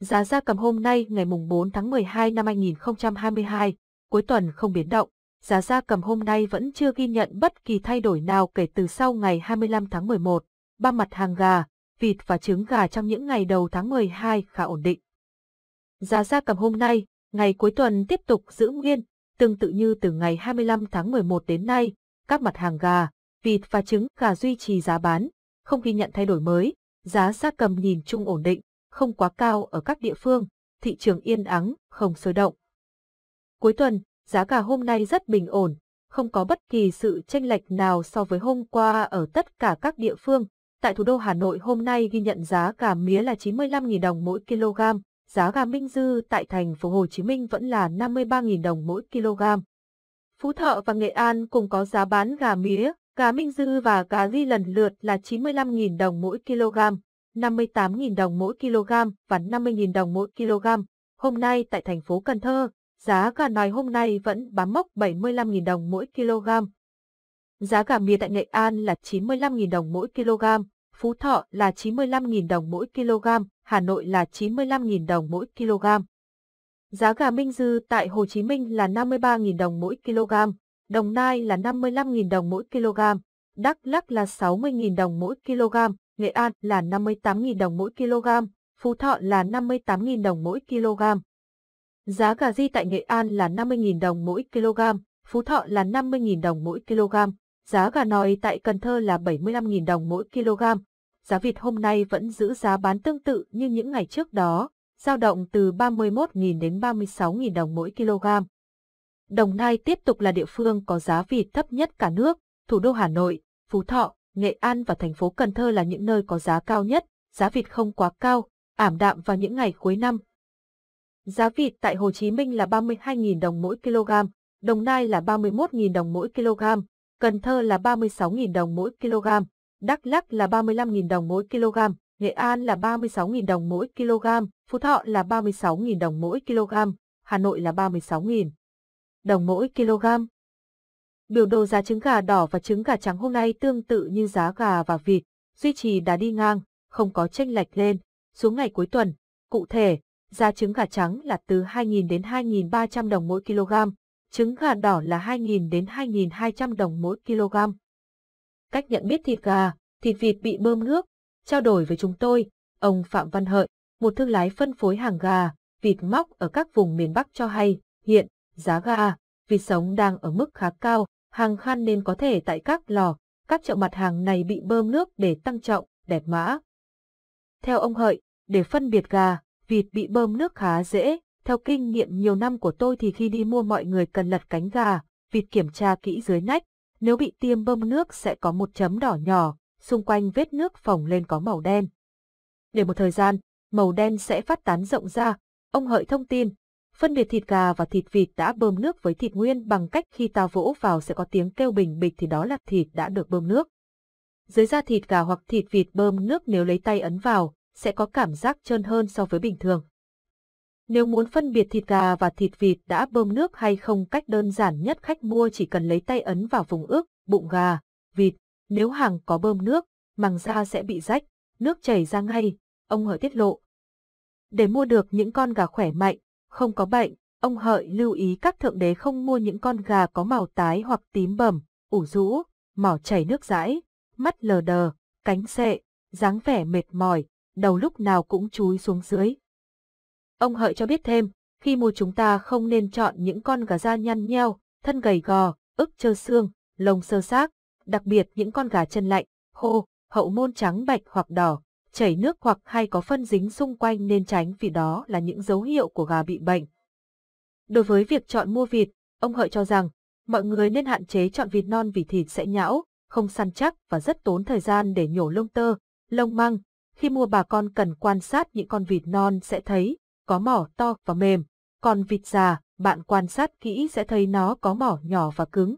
Giá gia cầm hôm nay ngày mùng 4 tháng 12 năm 2022, cuối tuần không biến động. Giá gia cầm hôm nay vẫn chưa ghi nhận bất kỳ thay đổi nào kể từ sau ngày 25 tháng 11. Ba mặt hàng gà, vịt và trứng gà trong những ngày đầu tháng 12 khá ổn định. Giá gia cầm hôm nay, ngày cuối tuần tiếp tục giữ nguyên, tương tự như từ ngày 25 tháng 11 đến nay, các mặt hàng gà, vịt và trứng gà duy trì giá bán, không ghi nhận thay đổi mới, giá gia cầm nhìn chung ổn định không quá cao ở các địa phương, thị trường yên ắng, không sôi động. Cuối tuần, giá gà hôm nay rất bình ổn, không có bất kỳ sự tranh lệch nào so với hôm qua ở tất cả các địa phương. Tại thủ đô Hà Nội hôm nay ghi nhận giá gà mía là 95.000 đồng mỗi kg, giá gà Minh Dư tại thành phố Hồ Chí Minh vẫn là 53.000 đồng mỗi kg. Phú Thọ và Nghệ An cùng có giá bán gà mía, gà Minh Dư và gà Ghi lần lượt là 95.000 đồng mỗi kg, 58.000 đồng mỗi kg và 50.000 đồng mỗi kg. Hôm nay tại thành phố Cần Thơ, giá gà nói hôm nay vẫn bám mốc 75.000 đồng mỗi kg. Giá gà mía tại Nghệ An là 95.000 đồng mỗi kg, Phú Thọ là 95.000 đồng mỗi kg, Hà Nội là 95.000 đồng mỗi kg. Giá gà Minh Dư tại Hồ Chí Minh là 53.000 đồng mỗi kg, Đồng Nai là 55.000 đồng mỗi kg, Đắk Lắk là 60.000 đồng mỗi kg, Nghệ An là 58.000 đồng mỗi kg, Phú Thọ là 58.000 đồng mỗi kg. Giá gà di tại Nghệ An là 50.000 đồng mỗi kg, Phú Thọ là 50.000 đồng mỗi kg. Giá gà nòi tại Cần Thơ là 75.000 đồng mỗi kg. Giá vịt hôm nay vẫn giữ giá bán tương tự như những ngày trước đó, giao động từ 31.000 đến 36.000 đồng mỗi kg. Đồng Nai tiếp tục là địa phương có giá vịt thấp nhất cả nước, thủ đô Hà Nội, Phú Thọ, Nghệ An và thành phố Cần Thơ là những nơi có giá cao nhất, giá vịt không quá cao, ảm đạm vào những ngày cuối năm. Giá vịt tại Hồ Chí Minh là 32.000 đồng mỗi kg, Đồng Nai là 31.000 đồng mỗi kg, Cần Thơ là 36.000 đồng mỗi kg, Đắk Lắk là 35.000 đồng mỗi kg, Nghệ An là 36.000 đồng mỗi kg, Phú Thọ là 36.000 đồng mỗi kg, Hà Nội là 36.000 đồng mỗi kg. Biểu đồ giá trứng gà đỏ và trứng gà trắng hôm nay tương tự như giá gà và vịt, duy trì đá đi ngang, không có tranh lệch lên, xuống ngày cuối tuần. Cụ thể, giá trứng gà trắng là từ 2.000 đến 2.300 đồng mỗi kg, trứng gà đỏ là 2.000 đến 2.200 đồng mỗi kg. Cách nhận biết thịt gà, thịt vịt bị bơm nước, trao đổi với chúng tôi, ông Phạm Văn Hợi, một thương lái phân phối hàng gà, vịt móc ở các vùng miền Bắc cho hay, hiện giá gà, vịt sống đang ở mức khá cao, hàng khan nên có thể tại các lò, các chợ mặt hàng này bị bơm nước để tăng trọng, đẹp mã. Theo ông Hợi, để phân biệt gà, vịt bị bơm nước khá dễ, theo kinh nghiệm nhiều năm của tôi thì khi đi mua mọi người cần lật cánh gà, vịt kiểm tra kỹ dưới nách, nếu bị tiêm bơm nước sẽ có một chấm đỏ nhỏ, xung quanh vết nước phồng lên có màu đen. Để một thời gian, màu đen sẽ phát tán rộng ra, ông Hợi thông tin, Phân biệt thịt gà và thịt vịt đã bơm nước với thịt nguyên bằng cách khi ta vỗ vào sẽ có tiếng kêu bình bịch thì đó là thịt đã được bơm nước. Dưới da thịt gà hoặc thịt vịt bơm nước nếu lấy tay ấn vào, sẽ có cảm giác trơn hơn so với bình thường. Nếu muốn phân biệt thịt gà và thịt vịt đã bơm nước hay không cách đơn giản nhất khách mua chỉ cần lấy tay ấn vào vùng ức, bụng gà, vịt. Nếu hàng có bơm nước, màng da sẽ bị rách, nước chảy ra ngay, ông hợi tiết lộ. Để mua được những con gà khỏe mạnh, không có bệnh, ông hợi lưu ý các thượng đế không mua những con gà có màu tái hoặc tím bầm, ủ rũ, mỏ chảy nước rãi, mắt lờ đờ, cánh sệ, dáng vẻ mệt mỏi, đầu lúc nào cũng chúi xuống dưới. Ông hợi cho biết thêm, khi mua chúng ta không nên chọn những con gà da nhăn nheo, thân gầy gò, ức trơ xương, lông sơ xác, đặc biệt những con gà chân lạnh, khô, hậu môn trắng bạch hoặc đỏ, chảy nước hoặc hay có phân dính xung quanh nên tránh vì đó là những dấu hiệu của gà bị bệnh. Đối với việc chọn mua vịt, ông Hợi cho rằng, mọi người nên hạn chế chọn vịt non vì thịt sẽ nhão, không săn chắc và rất tốn thời gian để nhổ lông tơ, lông măng. Khi mua bà con cần quan sát những con vịt non sẽ thấy, có mỏ to và mềm, còn vịt già, bạn quan sát kỹ sẽ thấy nó có mỏ nhỏ và cứng.